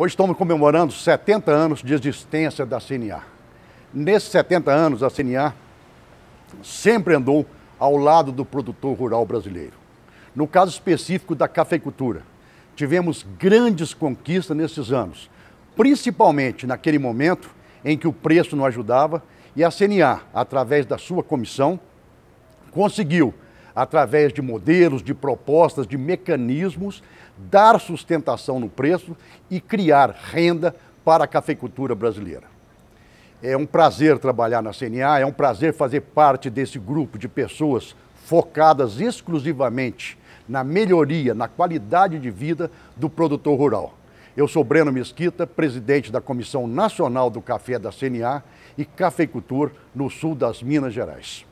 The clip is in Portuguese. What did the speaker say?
Hoje estamos comemorando 70 anos de existência da CNA. Nesses 70 anos, a CNA sempre andou ao lado do produtor rural brasileiro. No caso específico da cafeicultura, tivemos grandes conquistas nesses anos, principalmente naquele momento em que o preço não ajudava e a CNA, através da sua comissão, conseguiu através de modelos, de propostas, de mecanismos, dar sustentação no preço e criar renda para a cafeicultura brasileira. É um prazer trabalhar na CNA, é um prazer fazer parte desse grupo de pessoas focadas exclusivamente na melhoria, na qualidade de vida do produtor rural. Eu sou Breno Mesquita, presidente da Comissão Nacional do Café da CNA e Cafeicultor no sul das Minas Gerais.